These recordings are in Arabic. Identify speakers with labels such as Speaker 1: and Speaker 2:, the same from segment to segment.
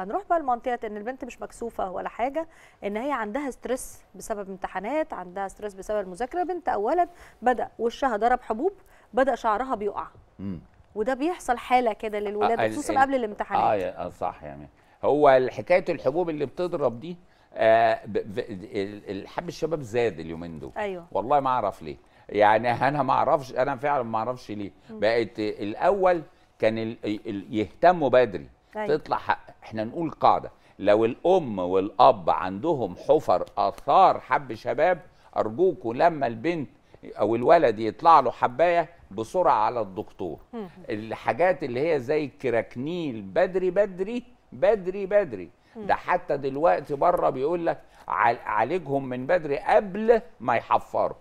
Speaker 1: هنروح بقى لمنطقه ان البنت مش مكسوفه ولا حاجه ان هي عندها ستريس بسبب امتحانات عندها ستريس بسبب المذاكره بنت او ولد بدا وشها ضرب حبوب بدا شعرها بيقع مم. وده بيحصل حاله كده للولاد آه خصوصا قبل الامتحانات اه, آه، صح يعني هو حكايه الحبوب اللي بتضرب دي آه حب الشباب زاد اليومين دول أيوة. والله ما اعرف ليه يعني انا ما اعرفش انا فعلا ما اعرفش ليه بقت الاول كان يهتموا بدري طيب. تطلع حق احنا نقول قاعده لو الام والاب عندهم حفر اثار حب شباب ارجوكوا لما البنت او الولد يطلع له حبايه بسرعه على الدكتور الحاجات اللي هي زي الكراكنيل بدري بدري بدري بدري ده حتى دلوقتي بره بيقول لك عالجهم من بدري قبل ما يحفروا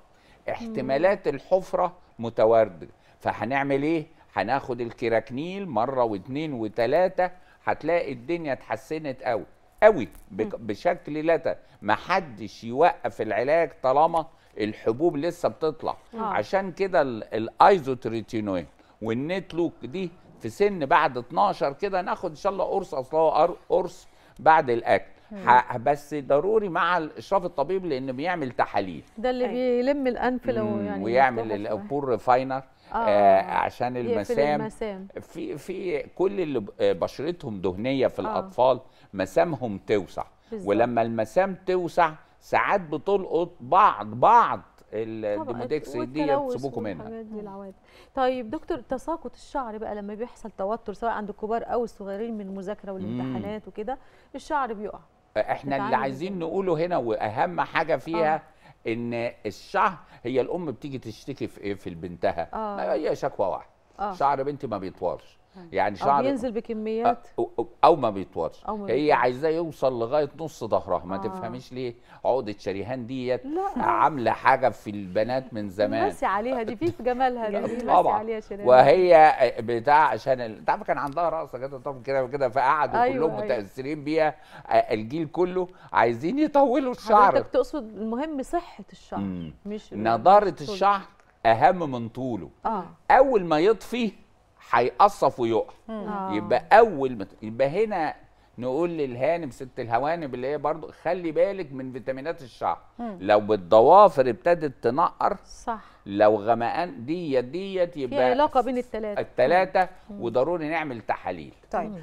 Speaker 1: احتمالات الحفره متوارده فهنعمل ايه هناخد الكراكنيل مره واثنين وثلاثه هتلاقي الدنيا اتحسنت قوي قوي بشكل لا ما حدش يوقف العلاج طالما الحبوب لسه بتطلع آه. عشان كده الايزوتريتينوين والنتلوك دي في سن بعد 12 كده ناخد ان شاء الله قرص اصل هو قرص بعد الاكل بس ضروري مع اشراف الطبيب لانه بيعمل تحاليل ده اللي أيوة. بيلم الانف لو يعني ويعمل البور ريفاينر آه, آه عشان المسام, المسام في في كل اللي آه، بشرتهم دهنيه في آه. الاطفال آه. مسامهم توسع بالزبط. ولما المسام توسع ساعات بتلقط بعض بعض الديموديكس دي تسيبوكم منها دي طيب دكتور تساقط الشعر بقى لما بيحصل توتر سواء عند الكبار او الصغيرين من المذاكره والامتحانات وكده الشعر بيقع احنا اللي عايزين نقوله هنا واهم حاجه فيها آه. ان الشهر هي الام بتيجي تشتكي في ايه في بنتها آه. ما هي شكوى واحده آه. شعر بنتي ما بيطولش يعني شعر أو بينزل بكميات أو, ما بيطولش هي عايزاه يوصل لغاية نص ظهرها ما آه. تفهميش ليه عقدة شريهان ديت عاملة حاجة في البنات من زمان ناسي عليها دي في في جمالها دي ناسي عليها شريهان وهي بتاع عشان انت عارفه كان عندها رقصة كده طب كده كده فقعدوا أيوة كلهم أيوة. متأثرين بيها الجيل كله عايزين يطولوا الشعر حضرتك تقصد المهم صحة الشعر مش نضارة الشعر اهم من طوله آه. اول ما يطفي هيقصف ويقع آه. يبقى اول ما يبقى هنا نقول للهانم ست الهوانم اللي هي برضو خلي بالك من فيتامينات الشعر مم. لو بالضوافر ابتدت تنقر صح لو غمقان ديت ديت يبقى في علاقه بين الثلاثه الثلاثه وضروري نعمل تحاليل طيب مم.